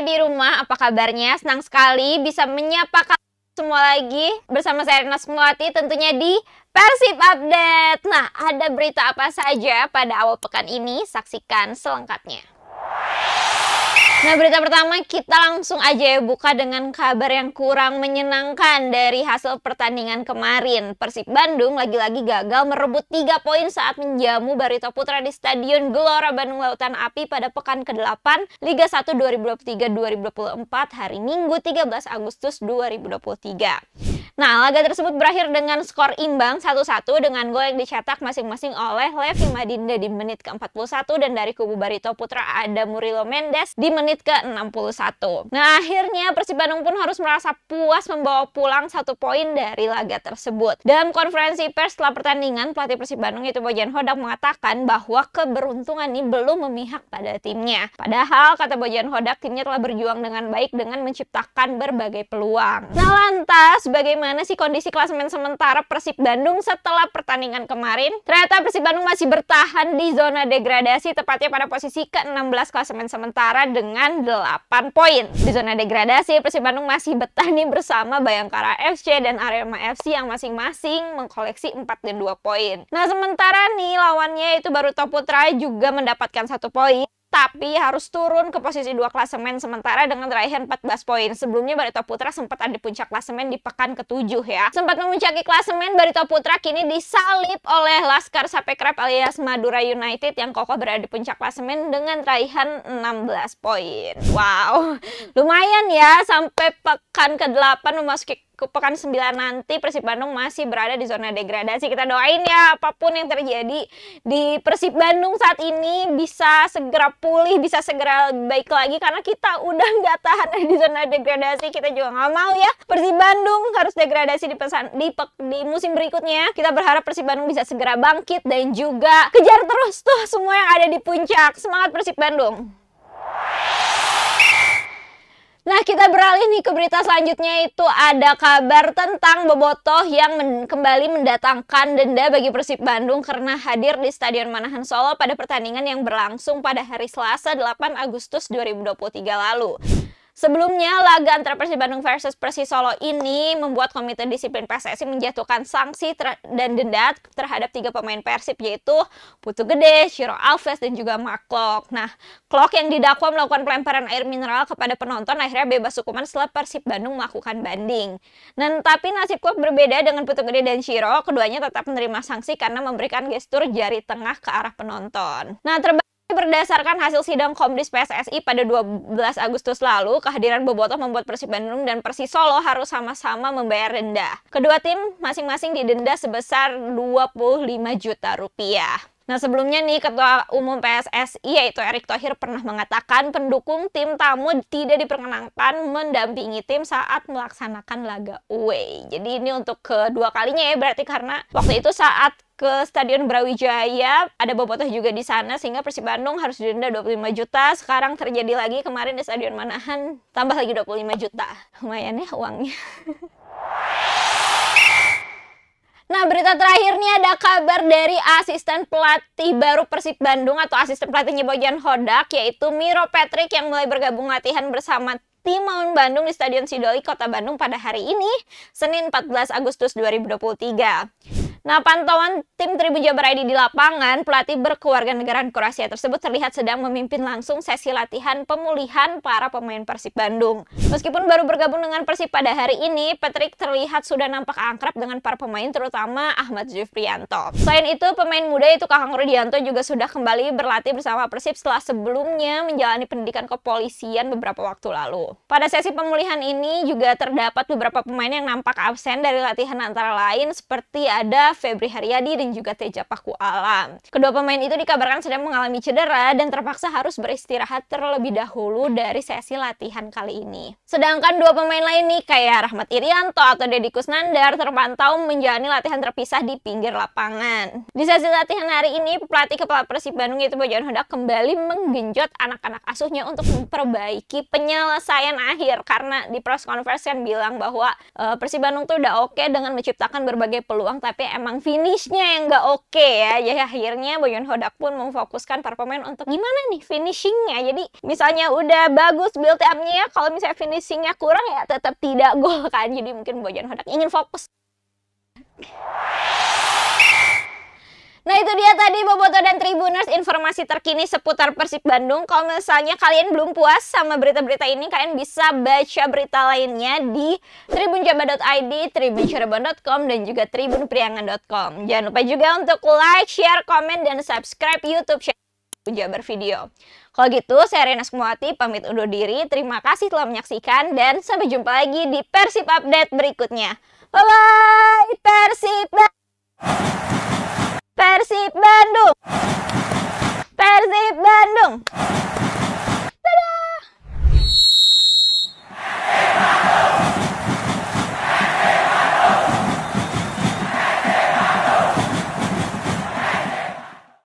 ada di rumah, apa kabarnya? Senang sekali bisa menyapa kalian semua lagi bersama saya Erna Semulati tentunya di Persib Update. Nah, ada berita apa saja pada awal pekan ini? Saksikan selengkapnya. Nah, berita pertama kita langsung aja ya buka dengan kabar yang kurang menyenangkan dari hasil pertandingan kemarin. Persib Bandung lagi-lagi gagal merebut 3 poin saat menjamu Barito Putra di Stadion Gelora Bandung Lautan Api pada pekan ke-8 Liga 1 2023-2024 hari Minggu 13 Agustus 2023. Nah, laga tersebut berakhir dengan skor imbang 1-1 dengan gol yang dicetak masing-masing oleh Levi Madinda di menit ke-41 dan dari kubu Barito Putra ada Murilo Mendes di menit ke-61. Nah, akhirnya Persib Bandung pun harus merasa puas membawa pulang satu poin dari laga tersebut. Dalam konferensi pers setelah pertandingan, pelatih Persib Bandung itu Bojan Hodak mengatakan bahwa keberuntungan ini belum memihak pada timnya. Padahal, kata Bojan Hodak, timnya telah berjuang dengan baik dengan menciptakan berbagai peluang. Nah, lantas bagaimana gimana sih kondisi klasemen sementara Persib Bandung setelah pertandingan kemarin? Ternyata Persib Bandung masih bertahan di zona degradasi tepatnya pada posisi ke-16 klasemen sementara dengan 8 poin. Di zona degradasi Persib Bandung masih bertani bersama Bayangkara FC dan Arema FC yang masing-masing mengkoleksi 4 dan 2 poin. Nah, sementara nih lawannya itu Baru Toputra juga mendapatkan satu poin tapi harus turun ke posisi dua klasemen sementara dengan raihan 14 poin. Sebelumnya Barito Putra sempat ada di puncak klasemen di pekan ketujuh ya. Sempat memuncaki klasemen, Barito Putra kini disalip oleh Laskar Sapekrep alias Madura United yang kokoh berada di puncak klasemen dengan raihan 16 poin. Wow, lumayan ya sampai pekan ke-8 memasuki pekan 9 nanti Persib Bandung masih berada di zona degradasi. Kita doain ya apapun yang terjadi di Persib Bandung saat ini bisa segera pulih, bisa segera baik lagi karena kita udah nggak tahan di zona degradasi. Kita juga nggak mau ya Persib Bandung harus degradasi di pesan di, pe, di musim berikutnya. Kita berharap Persib Bandung bisa segera bangkit dan juga kejar terus tuh semua yang ada di puncak. Semangat Persib Bandung. Nah, kita beralih nih ke berita selanjutnya itu ada kabar tentang Bobotoh yang men kembali mendatangkan denda bagi Persib Bandung karena hadir di Stadion Manahan Solo pada pertandingan yang berlangsung pada hari Selasa 8 Agustus 2023 lalu. Sebelumnya, laga antara Persib Bandung versus Persis Solo ini membuat Komite Disiplin PSSI menjatuhkan sanksi dan denda terhadap tiga pemain Persib yaitu Putu Gede, Shiro Alves, dan juga Maklok. Nah, Klok yang didakwa melakukan pelemparan air mineral kepada penonton akhirnya bebas hukuman setelah Persib Bandung melakukan banding. Nah, tapi nasib klub berbeda dengan Putu Gede dan Shiro, keduanya tetap menerima sanksi karena memberikan gestur jari tengah ke arah penonton. Nah, terbaik Berdasarkan hasil sidang Komdis PSSI pada 12 Agustus lalu, kehadiran Bobotoh membuat Persib Bandung dan Persis Solo harus sama-sama membayar denda. Kedua tim masing-masing didenda sebesar 25 juta rupiah. Nah sebelumnya nih Ketua Umum PSSI yaitu Erick Thohir pernah mengatakan pendukung tim tamu tidak diperkenankan mendampingi tim saat melaksanakan laga away. Jadi ini untuk kedua kalinya ya berarti karena waktu itu saat ke Stadion Brawijaya. Ada bobotoh juga di sana sehingga Persib Bandung harus denda 25 juta. Sekarang terjadi lagi kemarin di Stadion Manahan tambah lagi 25 juta. Lumayan ya uangnya. Nah, berita terakhir nih ada kabar dari asisten pelatih baru Persib Bandung atau asisten pelatihnya Bojan Hodak yaitu Miro Patrick yang mulai bergabung latihan bersama tim Maun Bandung di Stadion Sidoli Kota Bandung pada hari ini, Senin 14 Agustus 2023. Nah, pantauan tim Tribun Jabar ID di lapangan, pelatih berkeluarga negaraan Kroasia tersebut terlihat sedang memimpin langsung sesi latihan pemulihan para pemain Persib Bandung. Meskipun baru bergabung dengan Persib pada hari ini, Patrick terlihat sudah nampak akrab dengan para pemain terutama Ahmad Jufrianto. Selain itu, pemain muda itu Kakang Rudianto juga sudah kembali berlatih bersama Persib setelah sebelumnya menjalani pendidikan kepolisian beberapa waktu lalu. Pada sesi pemulihan ini juga terdapat beberapa pemain yang nampak absen dari latihan antara lain seperti ada Febri Haryadi, dan juga Teja Paku Alam. Kedua pemain itu dikabarkan sedang mengalami cedera dan terpaksa harus beristirahat terlebih dahulu dari sesi latihan kali ini. Sedangkan dua pemain lain nih kayak Rahmat Irianto atau Deddy Kusnandar terpantau menjalani latihan terpisah di pinggir lapangan. Di sesi latihan hari ini, pelatih kepala Persib Bandung itu Bojan Hodak kembali menggenjot anak-anak asuhnya untuk memperbaiki penyelesaian akhir karena di press conference kan bilang bahwa uh, Persib Bandung tuh udah oke okay dengan menciptakan berbagai peluang tapi emang finishnya yang nggak oke okay ya jadi akhirnya Boyon Hodak pun memfokuskan performen untuk gimana nih finishingnya jadi misalnya udah bagus build upnya ya, kalau misalnya finishingnya kurang ya tetap tidak goal kan jadi mungkin Boyon Hodak ingin fokus Nah itu dia tadi Boboto dan Tribuners informasi terkini seputar Persib Bandung. Kalau misalnya kalian belum puas sama berita-berita ini, kalian bisa baca berita lainnya di tribunjaba.id, tribuncerebon.com, dan juga tribunpriangan.com. Jangan lupa juga untuk like, share, komen, dan subscribe YouTube channel Jabar Video. Kalau gitu, saya Renas Sumuati pamit undur diri. Terima kasih telah menyaksikan dan sampai jumpa lagi di Persib Update berikutnya. Bye-bye, Persib! Persib Bandung Persib Bandung